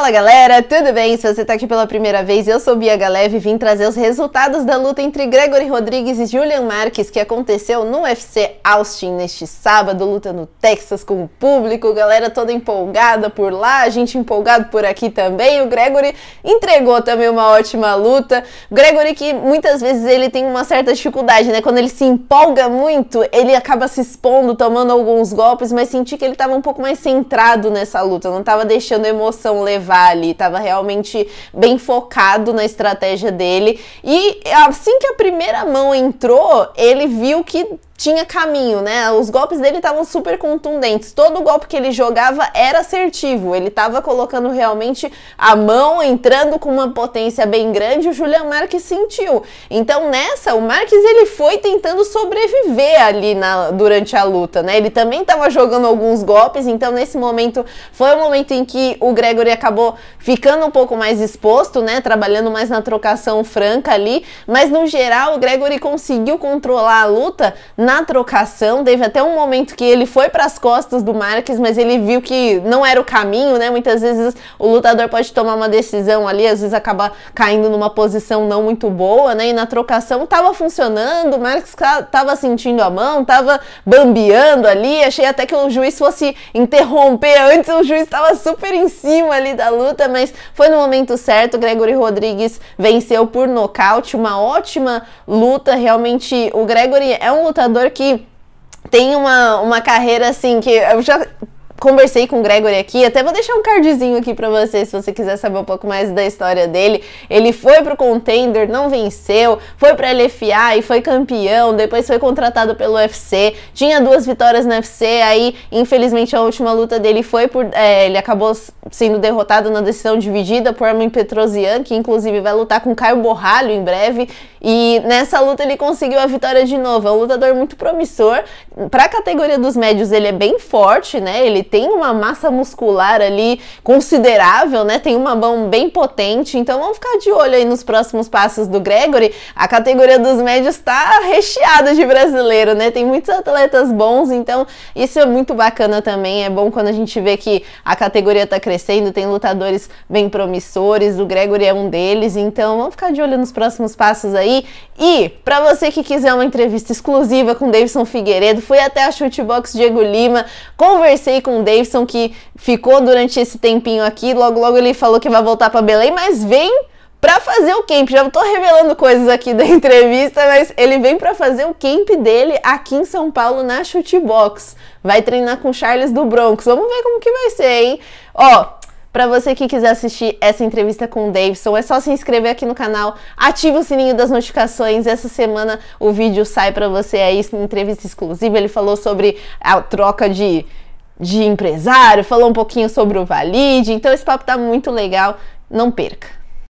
Fala galera, tudo bem? Se você tá aqui pela primeira vez, eu sou Bia Galeve e vim trazer os resultados da luta entre Gregory Rodrigues e Julian Marques que aconteceu no UFC Austin neste sábado, luta no Texas com o público, galera toda empolgada por lá, a gente empolgado por aqui também. O Gregory entregou também uma ótima luta. Gregory que muitas vezes ele tem uma certa dificuldade, né? Quando ele se empolga muito, ele acaba se expondo, tomando alguns golpes, mas senti que ele tava um pouco mais centrado nessa luta, não tava deixando emoção levar levar ali, estava realmente bem focado na estratégia dele. E assim que a primeira mão entrou, ele viu que tinha caminho, né? Os golpes dele estavam super contundentes. Todo golpe que ele jogava era assertivo. Ele estava colocando realmente a mão, entrando com uma potência bem grande. O Julian Marques sentiu. Então nessa, o Marques ele foi tentando sobreviver ali na, durante a luta, né? Ele também estava jogando alguns golpes. Então nesse momento foi o momento em que o Gregory acabou ficando um pouco mais exposto, né? Trabalhando mais na trocação franca ali. Mas no geral, o Gregory conseguiu controlar a luta na trocação, teve até um momento que ele foi para as costas do Marques, mas ele viu que não era o caminho, né? Muitas vezes o lutador pode tomar uma decisão ali, às vezes acaba caindo numa posição não muito boa, né? E na trocação tava funcionando, o Marques tá, tava sentindo a mão, tava bambeando ali. Achei até que o juiz fosse interromper. Antes o juiz estava super em cima ali da luta, mas foi no momento certo. Gregory Rodrigues venceu por nocaute, uma ótima luta. Realmente, o Gregory é um lutador jogador que tem uma, uma carreira assim que eu já conversei com o Gregory aqui, até vou deixar um cardzinho aqui para você se você quiser saber um pouco mais da história dele. Ele foi pro contender, não venceu, foi pra LFA e foi campeão, depois foi contratado pelo UFC, tinha duas vitórias no UFC, aí infelizmente a última luta dele foi por. É, ele acabou sendo derrotado na decisão dividida por Armin Petrosian, que inclusive vai lutar com Caio Borralho em breve. E nessa luta ele conseguiu a vitória de novo. É um lutador muito promissor. Pra categoria dos médios, ele é bem forte, né? Ele tem uma massa muscular ali considerável, né? Tem uma mão bem potente. Então vamos ficar de olho aí nos próximos passos do Gregory. A categoria dos médios está recheada de brasileiro, né? Tem muitos atletas bons, então isso é muito bacana também. É bom quando a gente vê que a categoria está crescendo, tem lutadores bem promissores, o Gregory é um deles. Então vamos ficar de olho nos próximos passos aí. E para você que quiser uma entrevista exclusiva com Davidson Figueiredo, fui até a Shootbox Diego Lima, conversei com Davidson, que ficou durante esse tempinho aqui. Logo, logo ele falou que vai voltar para Belém, mas vem para fazer o camp. Já tô revelando coisas aqui da entrevista, mas ele vem para fazer o camp dele aqui em São Paulo na Shootbox. Vai treinar com Charles do Bronx. Vamos ver como que vai ser, hein? Ó, para você que quiser assistir essa entrevista com o Davidson, é só se inscrever aqui no canal, ative o sininho das notificações. Essa semana o vídeo sai para você aí, entrevista exclusiva. Ele falou sobre a troca de de empresário, falou um pouquinho sobre o Valide. Então esse papo tá muito legal, não perca.